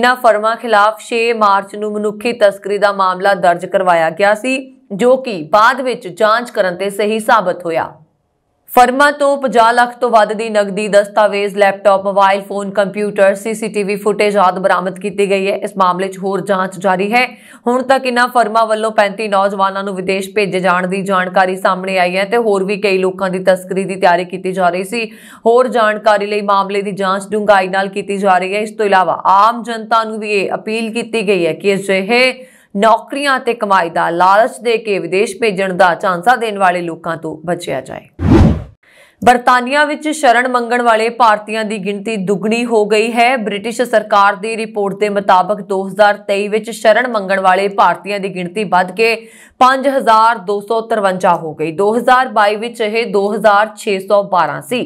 ਇਨ੍ਹਾਂ ਫਰਮਾਂ ਖਿਲਾਫ 6 ਮਾਰਚ ਨੂੰ ਮਨੁੱਖੀ ਤਸਕਰੀ ਦਾ ਮਾਮਲਾ ਦਰਜ ਕਰਵਾਇਆ ਗਿਆ ਸੀ ਜੋ ਕਿ ਬਾਅਦ ਵਿੱਚ ਜਾਂਚ ਕਰਨ ਤੇ ਸਹੀ ਸਾਬਤ ਹੋਇਆ ਫਰਮਾ ਤੋਂ 50 ਲੱਖ ਤੋਂ ਵੱਧ ਦੀ ਨਗਦੀ ਦਸਤਾਵੇਜ਼ laptop mobile phone computer CCTV footage ਆਦਿ ਬਰਾਮਦ ਕੀਤੀ ਗਈ ਹੈ ਇਸ ਮਾਮਲੇ 'ਚ ਹੋਰ ਜਾਂਚ ਜਾਰੀ ਹੈ ਹੁਣ ਤੱਕ ਇਨ੍ਹਾਂ ਫਰਮਾ ਵੱਲੋਂ 35 ਨੌਜਵਾਨਾਂ ਨੂੰ ਵਿਦੇਸ਼ ਭੇਜੇ ਜਾਣ ਦੀ ਜਾਣਕਾਰੀ ਸਾਹਮਣੇ ਆਈ ਹੈ ਤੇ ਹੋਰ ਵੀ ਕਈ ਲੋਕਾਂ ਦੀ ਤਸਕਰੀ ਦੀ ਤਿਆਰੀ ਕੀਤੀ ਜਾ ਰਹੀ ਸੀ ਹੋਰ ਜਾਣਕਾਰੀ ਲਈ ਮਾਮਲੇ ਦੀ ਜਾਂਚ ਡੂੰਘਾਈ ਨਾਲ ਕੀਤੀ ਜਾ ਰਹੀ ਹੈ ਇਸ ਤੋਂ ਇਲਾਵਾ ਆਮ ਜਨਤਾ ਨੂੰ ਵੀ ਇਹ ਅਪੀਲ ਕੀਤੀ ਗਈ ਹੈ ਕਿ ਅਜਿਹੇ ਨੌਕਰੀਆਂ ਤੇ ਕਮਾਈ ਦਾ ਲਾਲਚ ਦੇ ਕੇ ਵਿਦੇਸ਼ ਭੇਜਣ ਦਾ ਝਾਂਸਾ ਦੇਣ ਵਾਲੇ ਲੋਕਾਂ ਤੋਂ ਬਚਿਆ ਜਾਏ ਬਰਤਾਨੀਆ ਵਿੱਚ ਸ਼ਰਣ ਮੰਗਣ ਵਾਲੇ ਭਾਰਤੀਆਂ ਦੀ ਗਿਣਤੀ ਦੁੱਗਣੀ ਹੋ ਗਈ ਹੈ ਬ੍ਰਿਟਿਸ਼ ਸਰਕਾਰ ਦੀ ਰਿਪੋਰਟ ਦੇ ਮੁਤਾਬਕ 2023 ਵਿੱਚ ਸ਼ਰਣ ਮੰਗਣ ਵਾਲੇ ਭਾਰਤੀਆਂ ਦੀ ਗਿਣਤੀ ਵੱਧ ਕੇ 5253 ਹੋ ਗਈ 2022 ਵਿੱਚ ਇਹ 2612 ਸੀ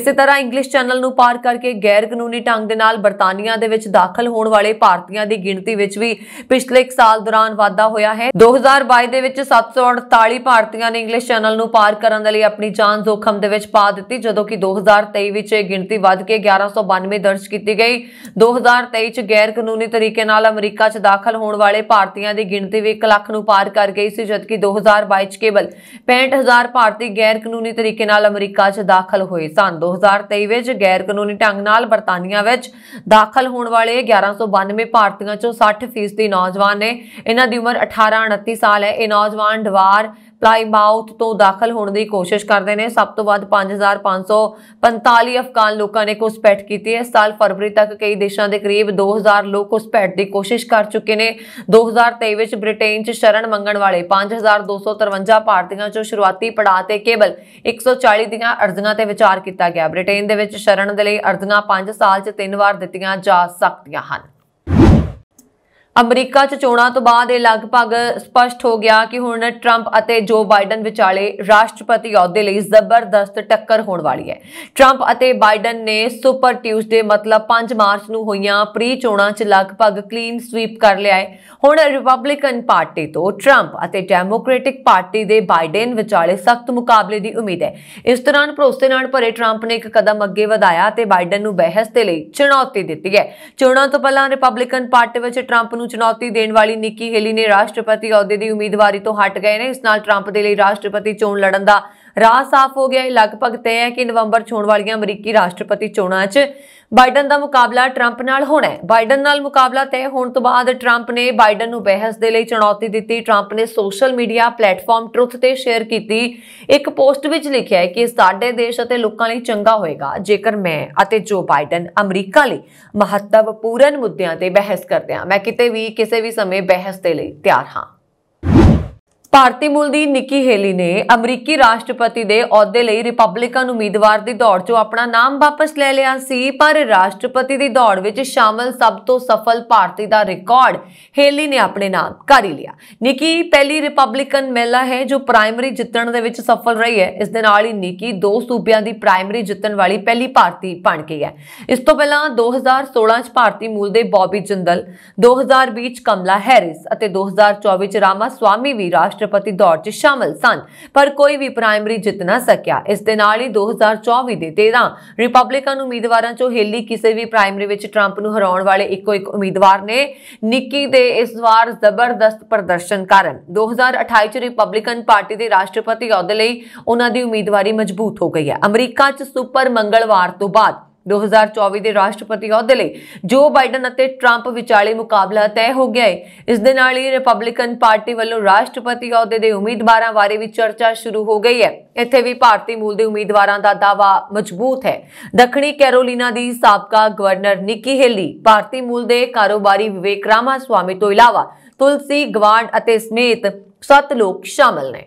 ਇਸੇ ਤਰ੍ਹਾਂ ਇੰਗਲਿਸ਼ ਚੈਨਲ ਨੂੰ ਪਾਰ ਕਰਕੇ ਗੈਰ ਕਾਨੂੰਨੀ ਢੰਗ ਦੇ ਨਾਲ ਬਰਤਾਨੀਆ ਦੇ ਵਿੱਚ ਦਾਖਲ ਹੋਣ ਵਾਲੇ ਭਾਰਤੀਆਂ ਦੀ ਗਿਣਤੀ ਵਿੱਚ ਵੀ ਪਿਛਲੇ 1 ਸਾਲ ਦੌਰਾਨ ਵਾਧਾ ਹੋਇਆ ਹੈ 2022 ਦੇ ਵਿੱਚ 748 ਭਾਰਤੀਆਂ ਨੇ ਇੰਗਲਿਸ਼ ਚੈਨਲ ਨੂੰ ਪਾਰ ਕਰਨ ਦੇ ਲਈ ਆਪਣੀ ਜਾਨ ਜੋਖਮ ਦੇ ਵਿੱਚ ਪਾ ਦਿੱਤੀ ਜਦੋਂ ਕਿ 2023 ਵਿੱਚ ਇਹ ਗਿਣਤੀ ਵੱਧ ਕੇ 1192 ਦਰਜ ਕੀਤੀ ਗਈ 2023 ਚ ਗੈਰ ਕਾਨੂੰਨੀ ਤਰੀਕੇ ਨਾਲ ਅਮਰੀਕਾ 'ਚ ਦਾਖਲ ਹੋਣ ਵਾਲੇ ਭਾਰਤੀਆਂ ਦੀ ਗਿਣਤੀ ਵੀ 1 ਲੱਖ ਨੂੰ ਪਾਰ ਕਰ ਗਈ ਸੀ ਜਦਕਿ 2022 'ਚ ਕੇਵਲ 65000 ਭਾਰਤੀ ਗੈਰ ਕਾਨੂੰਨੀ ਤਰੀਕੇ ਨਾਲ ਅਮਰੀਕਾ 'ਚ ਦਾਖਲ ਹੋਏ ਸਨ 2023 ਵਿੱਚ ਗੈਰ ਕਾਨੂੰਨੀ ਢੰਗ ਨਾਲ ਬਰਤਾਨੀਆ ਵਿੱਚ ਦਾਖਲ ਹੋਣ ਵਾਲੇ 1192 ਭਾਰਤੀਆਂ ਚੋਂ 60% ਨੌਜਵਾਨ ਨੇ ਇਹਨਾਂ ਦੀ ਉਮਰ 18 29 ਸਾਲ ਹੈ ਇਹ ਨੌਜਵਾਨ ਡਵਾਰ ਪਲਾਈਮਾਊਥ ਤੋਂ ਦਾਖਲ ਹੋਣ ਦੀ ਕੋਸ਼ਿਸ਼ ਕਰਦੇ ਨੇ ਸਭ ਤੋਂ ਵੱਧ 5545 ਅਫਗਾਨ ਲੋਕਾਂ ਨੇ ਘੁਸਪੈਠ ਕੀਤੀ ਹੈ ਇਸ ਸਾਲ ਫਰਵਰੀ ਤੱਕ ਕਈ ਦੇਸ਼ਾਂ ਦੇ ਕਰੀਬ 2000 ਲੋਕ ਘੁਸਪੈਠ ਦੀ ਕੋਸ਼ਿਸ਼ ਕਰ ਚੁੱਕੇ ਨੇ 2023 ਵਿੱਚ ਬ੍ਰਿਟੇਨ 'ਚ ਸ਼ਰਨ ਮੰਗਣ ਵਾਲੇ 5253 ਭਾਰਤੀਆਂ 'ਚੋਂ ਸ਼ੁਰੂਆਤੀ ਪੜਾਅ ਤੇ ਕੇਵਲ 140 ਦੀਆਂ ਅਰਜ਼ੀਆਂ ਤੇ ਵਿਚਾਰ ਕੀਤਾ ਗਿਆ ਬ੍ਰਿਟੇਨ ਦੇ ਵਿੱਚ ਸ਼ਰਨ ਦੇ ਲਈ ਅਰਜ਼ੀਆਂ 5 ਸਾਲ 'ਚ ਤਿੰਨ ਵਾਰ ਦਿੱਤੀਆਂ ਜਾ ਸਕਦੀਆਂ ਹਨ ਅਮਰੀਕਾ 'ਚ ਚੋਣਾਂ ਤੋਂ ਬਾਅਦ ਇਹ ਲਗਭਗ ਸਪਸ਼ਟ ਹੋ ਗਿਆ ਕਿ ਹੁਣ ਟਰੰਪ ਅਤੇ ਜੋ ਬਾਈਡਨ ਵਿਚਾਲੇ ਰਾਸ਼ਟਰਪਤੀ ਅਹੁਦੇ ਲਈ ਜ਼ਬਰਦਸਤ ਟੱਕਰ ਹੋਣ ਵਾਲੀ ਹੈ ਟਰੰਪ ਅਤੇ ਬਾਈਡਨ ਨੇ ਸੁਪਰ ਟਿਊਜ਼ਡੇ ਮਤਲਬ 5 ਮਾਰਚ ਨੂੰ ਹੋਈਆਂ ਪ੍ਰੀ ਚੋਣਾਂ 'ਚ ਲਗਭਗ ਕਲੀਨ ਸਵੀਪ ਕਰ ਲਿਆ ਹੈ ਹੁਣ ਰਿਪਬਲਿਕਨ ਪਾਰਟੀ ਤੋਂ ਟਰੰਪ ਅਤੇ ਡੈਮੋਕ੍ਰੈਟਿਕ ਪਾਰਟੀ ਦੇ ਬਾਈਡਨ ਵਿਚਾਲੇ ਸਖਤ ਮੁਕਾਬਲੇ ਦੀ ਉਮੀਦ ਹੈ ਇਸ ਦੌਰਾਨ ਭਰੋਸੇ ਨਾਲ ਭਰੇ ਟਰੰਪ ਨੇ ਇੱਕ ਕਦਮ ਅੱਗੇ ਵਧਾਇਆ ਤੇ ਬਾਈਡਨ ਨੂੰ ਬਹਿਸ ਦੇ ਲਈ ਚੁਣੌਤੀ ਦਿੱਤੀ ਹੈ ਚੋਣਾਂ ਤੋਂ ਪਹਿਲਾਂ ਰਿਪਬਲਿਕਨ ਪਾਰਟੀ ਵਿੱਚ ਟਰੰਪ ਨੂੰ ਨੂੰ ਚੁਣੌਤੀ ਦੇਣ ਵਾਲੀ ਨਿੱਕੀ ਹੇਲੀ ਨੇ ਰਾਸ਼ਟਰਪਤੀ ਅਹੁਦੇ ਦੀ ਉਮੀਦਵਾਰੀ ਤੋਂ ਹਟ ਗਏ ਨੇ ਇਸ ਨਾਲ ਟਰੰਪ ਦੇ ਲਈ ਰਾਸ਼ਟਰਪਤੀ ਚੋਣ ਲੜਨ ਦਾ ਰਾਹ ਸਾਫ਼ ਹੋ ਗਿਆ ਹੈ ਲਗਭਗ ਤੈਅ ਹੈ ਕਿ ਨਵੰਬਰ ਚੋਣ ਵਾਲੀਆਂ ਅਮਰੀਕੀ ਰਾਸ਼ਟਰਪਤੀ ਚੋਣਾਂ 'ਚ ਬਾਈਡਨ ਦਾ ਮੁਕਾਬਲਾ ਟਰੰਪ ਨਾਲ ਹੋਣਾ ਹੈ ਬਾਈਡਨ ਨਾਲ ਮੁਕਾਬਲਾ ਤੈਅ ਹੋਣ ਤੋਂ ਬਾਅਦ ਟਰੰਪ ਨੇ ਬਾਈਡਨ ਨੂੰ ਬਹਿਸ ਦੇ ਲਈ ਚੁਣੌਤੀ ਦਿੱਤੀ ਟਰੰਪ ਨੇ ਸੋਸ਼ਲ ਮੀਡੀਆ ਪਲੇਟਫਾਰਮ ਟਰੁੱਥ ਤੇ ਸ਼ੇਅਰ ਕੀਤੀ ਇੱਕ ਪੋਸਟ ਵਿੱਚ ਲਿਖਿਆ ਹੈ ਕਿ ਸਾਡੇ ਦੇਸ਼ ਅਤੇ ਲੋਕਾਂ ਲਈ ਚੰਗਾ ਹੋਏਗਾ ਜੇਕਰ ਮੈਂ ਅਤੇ ਜੋ ਬਾਈਡਨ ਅਮਰੀਕਾ ਲਈ ਮਹੱਤਵਪੂਰਨ ਮੁੱਦਿਆਂ ਤੇ ਬਹਿਸ ਕਰਦੇ ਹਾਂ ਮੈਂ ਕਿਤੇ ਵੀ ਕਿਸੇ ਵੀ ਸਮੇਂ ਬਹਿਸ ਦੇ ਲਈ ਤਿਆਰ ਹਾਂ ਭਾਰਤੀ ਮੂਲ ਦੀ ਨਿੱਕੀ ਹੇਲੀ ਨੇ ਅਮਰੀਕੀ ਰਾਸ਼ਟਰਪਤੀ ਦੇ ਅਹੁਦੇ ਲਈ ਰਿਪਬਲਿਕਨ ਉਮੀਦਵਾਰ ਦੀ ਦੌੜ 'ਚੋਂ ਆਪਣਾ ਨਾਮ ਵਾਪਸ ਲੈ ਲਿਆ ਸੀ ਪਰ ਰਾਸ਼ਟਰਪਤੀ ਦੀ ਦੌੜ ਵਿੱਚ ਸ਼ਾਮਲ ਸਭ ਤੋਂ ਸਫਲ ਭਾਰਤੀ ਦਾ ਰਿਕਾਰਡ ਹੇਲੀ ਨੇ ਆਪਣੇ ਨਾਮ ਕਰ ਹੀ ਲਿਆ ਨਿੱਕੀ ਪਹਿਲੀ ਰਿਪਬਲਿਕਨ ਮਹਿਲਾ ਹੈ ਜੋ ਪ੍ਰਾਇਮਰੀ ਜਿੱਤਣ ਦੇ ਵਿੱਚ ਸਫਲ ਰਹੀ ਹੈ ਇਸ ਦੇ ਨਾਲ ਹੀ ਨਿੱਕੀ ਦੋ ਸੂਬਿਆਂ ਦੀ ਪ੍ਰਾਇਮਰੀ ਜਿੱਤਣ ਵਾਲੀ ਪਹਿਲੀ ਭਾਰਤੀ ਬਣ ਗਈ ਹੈ ਇਸ ਤੋਂ ਪਹਿਲਾਂ 2016 'ਚ ਭਾਰਤੀ ਮੂਲ ਦੇ ਬੌਬੀ ਜਿੰਦਲ 2020 'ਚ ਕਮਲਾ ਹੈਰਿਸ ਅਤੇ 2024 'ਚ ਰਾਮਾ ਸਵਾਮੀ ਵੀ ਰਾਸ਼ਟਰ ਰਾਸ਼ਟਰਪਤੀ ਦੌਰ 'ਚ ਸ਼ਾਮਲ ਸਨ ਪਰ ਕੋਈ ਵੀ ਪ੍ਰਾਇਮਰੀ ਜਿੱਤ ਨਾ ਸਕਿਆ ਇਸ ਦੇ ਨਾਲ ਹੀ 2024 ਦੇ 13 ਰਿਪਬਲਿਕਨ ਉਮੀਦਵਾਰਾਂ 'ਚੋਂ ਹੇਲੀ ਕਿਸੇ ਵੀ ਪ੍ਰਾਇਮਰੀ ਵਿੱਚ ਟਰੰਪ ਨੂੰ ਹਰਾਉਣ ਵਾਲੇ ਇੱਕੋ ਇੱਕ ਉਮੀਦਵਾਰ ਨੇ ਨਿੱਕੀ ਦੇ ਇਸ ਵਾਰ ਜ਼ਬਰਦਸਤ ਪ੍ਰਦਰਸ਼ਨ ਕਾਰਨ 2028 'ਚ ਰਿਪਬਲਿਕਨ ਪਾਰਟੀ ਦੇ ਰਾਸ਼ਟਰਪਤੀ ਅਹੁਦੇ ਲਈ ਉਹਨਾਂ ਦੀ ਉਮੀਦਵਾਰੀ ਮਜ਼ਬੂਤ ਹੋ ਗਈ ਹੈ ਅਮਰੀਕਾ 'ਚ ਸੁਪਰ ਮੰਗਲਵਾਰ ਤੋਂ ਬਾਅਦ 2024 ਦੇ ਰਾਸ਼ਟਰਪਤੀ ਅਹੁਦੇ ਲਈ ਜੋ ਬਾਈਡਨ ਅਤੇ ਟਰੰਪ ਵਿਚਾਲੇ ਮੁਕਾਬਲਾ ਤੈਅ ਹੋ ਗਿਆ ਹੈ ਇਸ ਦੇ ਨਾਲ ਹੀ ਰਿਪਬਲਿਕਨ ਪਾਰਟੀ ਵੱਲੋਂ ਰਾਸ਼ਟਰਪਤੀ ਅਹੁਦੇ ਦੇ ਉਮੀਦਵਾਰਾਂ ਬਾਰੇ ਵੀ ਚਰਚਾ ਸ਼ੁਰੂ ਹੋ ਗਈ ਹੈ ਇੱਥੇ ਵੀ ਭਾਰਤੀ ਮੂਲ ਦੇ ਉਮੀਦਵਾਰਾਂ ਦਾ ਦਾਵਾ ਮਜ਼ਬੂਤ ਹੈ ਦੱਖਣੀ ਕੈਰੋਲੀਨਾ ਦੀ ਸਾਬਕਾ ਗਵਰਨਰ ਨਿੱਕੀ ਹੇਲੀ ਭਾਰਤੀ ਮੂਲ ਦੇ ਕਾਰੋਬਾਰੀ ਵਿਵੇਕ ਰਾਮਾ ਸਵਾਮੀ ਤੋਂ ਇਲਾਵਾ ਤੁਲਸੀ ਗਵਾਂਡ ਅਤੇ ਸਮੇਤ ਸੱਤ ਲੋਕ ਸ਼ਾਮਲ ਨੇ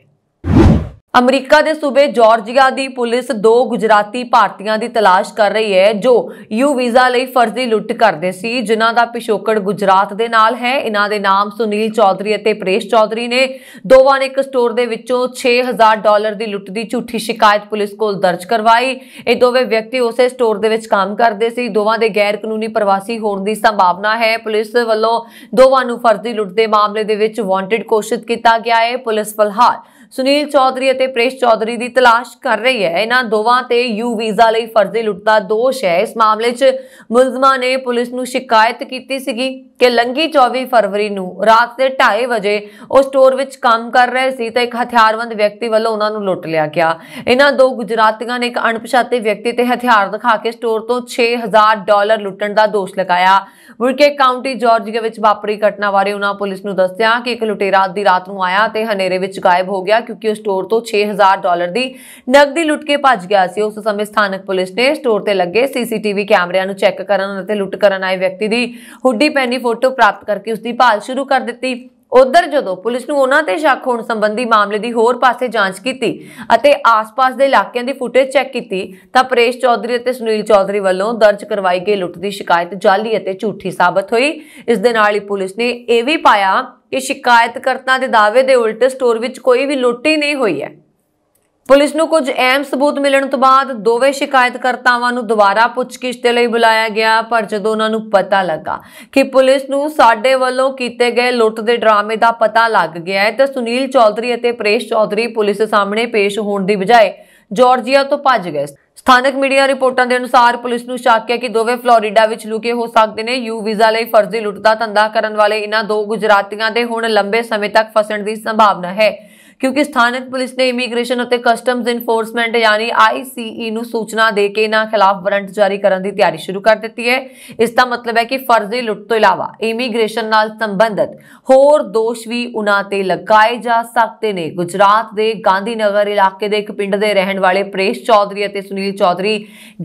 ਅਮਰੀਕਾ ਦੇ ਸੂਬੇ ਜਾਰਜੀਆ ਦੀ ਪੁਲਿਸ ਦੋ ਗੁਜਰਾਤੀ ਭਾਰਤੀਆਂ ਦੀ ਤਲਾਸ਼ ਕਰ ਰਹੀ ਹੈ ਜੋ ਯੂ ਵੀਜ਼ਾ ਲਈ ਫਰਜ਼ੀ ਲੁੱਟ ਕਰਦੇ ਸੀ ਜਿਨ੍ਹਾਂ ਦਾ ਪਿਸ਼ੋਕੜ ਗੁਜਰਾਤ ਦੇ ਨਾਲ ਹੈ ਇਹਨਾਂ ਦੇ ਨਾਮ ਸੁਨੀਲ ਚੌਧਰੀ ਅਤੇ ਪ੍ਰੇਸ਼ ਚੌਧਰੀ ਨੇ ਦੋਵਾਂ ਨੇ ਇੱਕ ਸਟੋਰ ਦੇ ਵਿੱਚੋਂ 6000 ਡਾਲਰ ਦੀ ਲੁੱਟ ਦੀ ਝੂਠੀ ਸ਼ਿਕਾਇਤ ਪੁਲਿਸ ਕੋਲ ਦਰਜ ਕਰਵਾਈ ਇਹ ਦੋਵੇਂ ਵਿਅਕਤੀ ਉਸੇ ਸਟੋਰ ਦੇ ਵਿੱਚ ਕੰਮ ਕਰਦੇ ਸੀ ਦੋਵਾਂ ਦੇ ਗੈਰ ਕਾਨੂੰਨੀ ਪ੍ਰਵਾਸੀ ਹੋਣ ਦੀ ਸੰਭਾਵਨਾ ਹੈ ਪੁਲਿਸ ਵੱਲੋਂ ਦੋਵਾਂ ਨੂੰ ਫਰਜ਼ੀ ਲੁੱਟ ਦੇ ਮਾਮਲੇ ਦੇ ਵਿੱਚ ਵਾਂਟਡ ਘੋਸ਼ਿਤ ਕੀਤਾ ਗਿਆ ਹੈ ਪੁਲਿਸ ਫਲਹਾਰ ਸੁਨੀਲ ਚੌਧਰੀ ਅਤੇ ਪ੍ਰੇਸ਼ ਚੌਧਰੀ ਦੀ ਤਲਾਸ਼ ਕਰ ਰਹੀ ਹੈ ਇਹਨਾਂ ਦੋਵਾਂ ਤੇ ਯੂ ਵੀਜ਼ਾ ਲਈ ਫਰਜ਼ੀ ਲੁੱਟ ਦਾ ਦੋਸ਼ ਹੈ ਇਸ ਮਾਮਲੇ 'ਚ ਮੁਲਜ਼ਮਾਂ ਨੇ ਪੁਲਿਸ ਨੂੰ ਸ਼ਿਕਾਇਤ ਕੀਤੀ ਸੀਗੀ ਕਿ ਲੰਗੀ 24 ਫਰਵਰੀ ਨੂੰ ਰਾਤ ਦੇ 2:30 ਵਜੇ ਉਹ ਸਟੋਰ ਵਿੱਚ ਕੰਮ ਕਰ ਰਹੇ ਸੀ ਤਾਂ ਇੱਕ ਹਥਿਆਰਬੰਦ ਵਿਅਕਤੀ ਵੱਲੋਂ ਉਹਨਾਂ ਨੂੰ ਲੁੱਟ ਲਿਆ ਗਿਆ ਇਹਨਾਂ ਦੋ ਗੁਜਰਾਤੀਆਂ ਨੇ ਇੱਕ ਅਣਪਛਾਤੇ ਵਿਅਕਤੀ ਤੇ ਹਥਿਆਰ ਦਿਖਾ ਕੇ ਸਟੋਰ ਤੋਂ 6000 ਡਾਲਰ ਲੁੱਟਣ ਦਾ ਦੋਸ਼ ਲਗਾਇਆ ਮੁਰਕੇ ਕਾਉਂਟੀ ਜਾਰਜੀਆ ਵਿੱਚ ਵਾਪਰੀ ਘਟਨਾ ਬਾਰੇ ਉਹਨਾਂ ਪੁਲਿਸ ਨੂੰ ਦੱਸਿਆ ਕਿ ਇੱਕ ਲੁਟੇਰਾ ਅੱਧੀ ਰਾਤ ਨੂੰ ਆਇਆ ਤੇ ਹਨੇਰੇ ਵਿੱਚ ਗਾਇਬ ਹੋ ਗਿਆ ਕਿਉਂਕਿ ਉਹ ਸਟੋਰ ਤੋਂ 6000 ਡਾਲਰ ਦੀ ਨਕਦੀ ਲੁੱਟ ਕੇ ਭੱਜ ਗਿਆ ਸੀ ਉਸ ਸਮੇਂ ਸਥਾਨਕ ਪੁਲਿਸ ਨੇ ਸਟੋਰ ਤੇ ਲੱਗੇ ਸੀਸੀਟੀਵੀ ਕੈਮਰਿਆਂ ਨੂੰ ਚੈੱਕ ਕਰਨ ਅਤੇ ਲੁੱਟ ਕਰਨ ਆਏ ਵਿਅਕਤੀ ਦੀ ਹੁੱਡੀ ਪਹਿਨੀ ਫੋਟੋ ਪ੍ਰਾਪਤ ਕਰਕੇ ਉਸ ਦੀ ਭਾਲ ਸ਼ੁਰੂ ਕਰ ਦਿੱਤੀ ਉਧਰ ਜਦੋਂ ਪੁਲਿਸ ਨੂੰ ਉਹਨਾਂ ਤੇ ਸ਼ੱਕ ਹੋਣ ਸੰਬੰਧੀ ਮਾਮਲੇ ਦੀ ਹੋਰ ਪਾਸੇ ਜਾਂਚ ਕੀਤੀ ਅਤੇ ਆਸ-ਪਾਸ ਦੇ ਇਲਾਕਿਆਂ ਦੀ ਫੁਟੇਜ ਚੈੱਕ ਕੀਤੀ ਤਾਂ ਪ੍ਰੇਸ਼ ਚੌਧਰੀ ਅਤੇ ਸੁਨੀਲ ਚੌਧਰੀ ਵੱਲੋਂ ਦਰਜ ਕਰਵਾਈ ਗਈ ਲੁੱਟ ਦੀ ਸ਼ਿਕਾਇਤ ਜਾਲੀ ਅਤੇ ਝੂਠੀ ਸਾਬਤ ਹੋਈ ਇਸ ਦੇ ਨਾਲ ਹੀ ਪੁਲਿਸ ਨੇ ਇਹ ਵੀ ਪਾਇਆ ਕਿ ਸ਼ਿਕਾਇਤਕਰਤਾ ਦੇ ਦਾਅਵੇ ਦੇ ਉਲਟ ਸਟੋਰ ਵਿੱਚ ਕੋਈ ਵੀ ਲੁੱਟ ਨਹੀਂ ਹੋਈ ਹੈ ਪੁਲਿਸ ਨੂੰ ਕੁਝ ਅਹਿਮ ਸਬੂਤ ਮਿਲਣ ਤੋਂ ਬਾਅਦ ਦੋਵੇਂ ਸ਼ਿਕਾਇਤਕਰਤਾਵਾਂ ਨੂੰ ਦੁਬਾਰਾ ਪੁੱਛਗਿੱਛ ਦੇ ਲਈ ਬੁਲਾਇਆ ਗਿਆ ਪਰ ਜਦੋਂ ਉਹਨਾਂ ਨੂੰ ਪਤਾ ਲੱਗਾ ਕਿ ਪੁਲਿਸ ਨੂੰ ਸਾਡੇ ਵੱਲੋਂ ਕੀਤੇ ਗਏ ਲੁੱਟ ਦੇ ਡਰਾਮੇ ਦਾ ਪਤਾ ਲੱਗ ਗਿਆ ਹੈ ਤਾਂ ਸੁਨੀਲ ਚੌਧਰੀ ਅਤੇ ਪ੍ਰੇਸ਼ ਚੌਧਰੀ ਪੁਲਿਸ ਸਾਹਮਣੇ ਪੇਸ਼ ਹੋਣ ਦੀ ਬਜਾਏ ਜਾਰਜੀਆ ਤੋਂ ਭੱਜ ਗਏ ਸਥਾਨਕ ਮੀਡੀਆ ਰਿਪੋਰਟਾਂ ਦੇ ਅਨੁਸਾਰ ਪੁਲਿਸ ਨੂੰ ਸ਼ੱਕ ਹੈ ਕਿ ਦੋਵੇਂ ਫਲੋਰੀਡਾ ਵਿੱਚ ਲੁਕੇ ਹੋ ਸਕਦੇ ਨੇ ਯੂ ਵੀਜ਼ਾ ਲਈ ਫਰਜ਼ੀ ਲੁੱਟ ਦਾ ਧੰਦਾ ਕਰਨ ਵਾਲੇ ਇਹਨਾਂ ਦੋ ਗੁਜਰਾਤੀਆਂ ਦੇ ਹੁਣ ਲੰਬੇ ਸਮੇਂ ਤੱਕ ਫਸਣ ਦੀ ਸੰਭਾਵਨਾ ਹੈ ਕਿਉਂਕਿ ਸਥਾਨਕ ਪੁਲਿਸ ਨੇ ਇਮੀਗ੍ਰੇਸ਼ਨ ਅਤੇ ਕਸਟਮਸ ਇਨਫੋਰਸਮੈਂਟ ਯਾਨੀ ਆਈਸੀਈ ਨੂੰ ਸੂਚਨਾ ਦੇ ਕੇ ਇਹਨਾਂ ਖਿਲਾਫ ਵਾਰੰਟ ਜਾਰੀ ਕਰਨ ਦੀ ਤਿਆਰੀ ਸ਼ੁਰੂ ਕਰ ਦਿੱਤੀ ਹੈ ਇਸ ਦਾ ਮਤਲਬ ਹੈ ਕਿ ਫਰਜ਼ੀ ਲੁੱਟ ਤੋਂ ਇਲਾਵਾ ਇਮੀਗ੍ਰੇਸ਼ਨ ਨਾਲ ਸੰਬੰਧਿਤ ਹੋਰ ਦੋਸ਼ ਵੀ ਉਹਨਾਂ ਤੇ ਲਗਾਏ ਜਾ ਸਕਦੇ ਨੇ ਗੁਜਰਾਤ ਦੇ ਗਾਂਧੀ ਨਗਰ ਇਲਾਕੇ ਦੇ ਇੱਕ ਪਿੰਡ ਦੇ ਰਹਿਣ ਵਾਲੇ ਪ੍ਰੇਸ਼ ਚੌਧਰੀ ਅਤੇ ਸੁਨੀਲ ਚੌਧਰੀ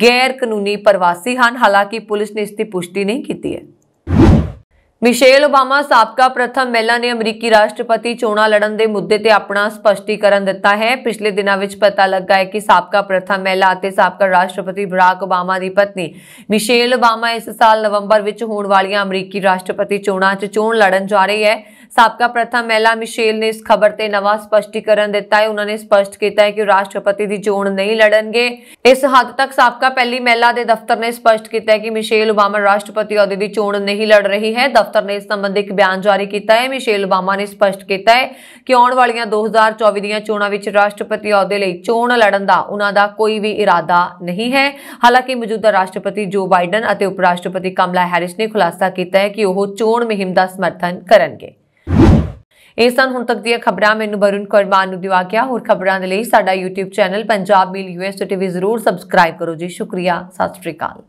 ਗੈਰ ਕਾਨੂੰਨੀ ਪ੍ਰਵਾਸੀ ਹਨ ਹਾਲਾਂਕਿ ਪੁਲਿਸ ਨੇ ਇਸ ਦੀ ਪੁਸ਼ਟੀ ਨਹੀਂ ਕੀਤੀ ਹੈ ਮਿਸ਼ੇਲ ਓਬਾਮਾ ਸਾਬਕਾ ਪ੍ਰਥਮ ਮਹਿਲਾ ਨੇ ਅਮਰੀਕੀ ਰਾਸ਼ਟਰਪਤੀ ਚੋਣਾਂ ਲੜਨ ਦੇ ਮੁੱਦੇ ਤੇ ਆਪਣਾ ਸਪਸ਼ਟੀਕਰਨ ਦਿੱਤਾ ਹੈ ਪਿਛਲੇ ਦਿਨਾਂ ਵਿੱਚ ਪਤਾ ਲੱਗਾ ਹੈ ਕਿ ਸਾਬਕਾ ਪ੍ਰਥਮ ਮਹਿਲਾ ਅਤੇ ਸਾਬਕਾ ਰਾਸ਼ਟਰਪਤੀ ਬਰਾਕ ਓਬਾਮਾ ਦੀ ਪਤਨੀ ਮਿਸ਼ੇਲ ਓਬਾਮਾ ਇਸ ਸਾਲ ਨਵੰਬਰ ਵਿੱਚ ਹੋਣ ਵਾਲੀਆਂ ਅਮਰੀਕੀ ਰਾਸ਼ਟਰਪਤੀ ਚੋਣਾਂ 'ਚ ਚੋਣ ਲੜਨ ਜਾ ਰਹੀ ਹੈ ਸਾਬਕਾ ਪ੍ਰਥਮ ਮਹਿਲਾ ਮਿਸ਼ੇਲ ਨੇ ਇਸ ਖਬਰ ਤੇ ਨਵਾਂ ਸਪਸ਼ਟੀਕਰਨ ਦਿੱਤਾ ਹੈ ਉਹਨਾਂ ਨੇ ਸਪਸ਼ਟ ਕੀਤਾ ਹੈ ਕਿ ਰਾਸ਼ਟਰਪਤੀ ਦੀ ਚੋਣ ਨਹੀਂ ਲੜਨਗੇ ਇਸ ਹੱਦ ਤੱਕ ਸਾਬਕਾ ਪਹਿਲੀ ਮਹਿਲਾ ਦੇ ਦਫ਼ਤਰ ਨੇ ਸਪਸ਼ਟ ਕੀਤਾ ਹੈ ਕਿ ਮਿਸ਼ੇਲ ਓਬਾਮਾ ਰਾਸ਼ਟਰਪਤੀ ਅਹੁਦੇ ਦੀ ਚੋਣ ਨਹੀਂ ਲੜ ਰਹੀ ਹੈ ਦਫ਼ਤਰ ਨੇ ਇਸ ਸੰਬੰਧੀ ਇੱਕ ਬਿਆਨ ਜਾਰੀ ਕੀਤਾ ਹੈ ਮਿਸ਼ੇਲ ਓਬਾਮਾ ਨੇ ਸਪਸ਼ਟ ਕੀਤਾ ਹੈ ਕਿ ਆਉਣ ਵਾਲੀਆਂ 2024 ਦੀਆਂ ਚੋਣਾਂ ਵਿੱਚ ਰਾਸ਼ਟਰਪਤੀ ਅਹੁਦੇ ਲਈ ਚੋਣ ਲੜਨ ਦਾ ਉਹਨਾਂ ਦਾ ਕੋਈ ਵੀ ਇਰਾਦਾ ਨਹੀਂ ਹੈ ਹਾਲਾਂਕਿ ਮੌਜੂਦਾ ਰਾਸ਼ਟਰਪਤੀ ਜੋ ਬਾਈਡਨ ਅਤੇ ਉਪ ਰਾਸ਼ਟਰਪਤੀ ਕਮਲਾ ਹੈਰਿਸ ਨੇ ਖੁਲਾਸਾ ਕੀਤਾ ਹੈ ਕਿ ਉਹ ਚੋਣ ਮਹਿੰਮ ਦਾ ਸਮਰਥਨ ਕਰਨਗੇ ਇਹ ਸਨ ਹੁਣ ਤੱਕ ਦੀਆਂ ਖਬਰਾਂ ਮੈਨੂੰ ਬਰੁਣ ਕਰਮਾਨ ਨੂੰ ਦਿਵਾ ਗਿਆ ਹੋਰ ਖਬਰਾਂ ਦੇ ਲਈ ਸਾਡਾ YouTube channel Punjab mail US TV ਜ਼ਰੂਰ ਸਬਸਕ੍ਰਾਈਬ ਕਰੋ ਜੀ ਸ਼ੁਕਰੀਆ ਸਤਿ ਸ਼੍ਰੀ ਅਕਾਲ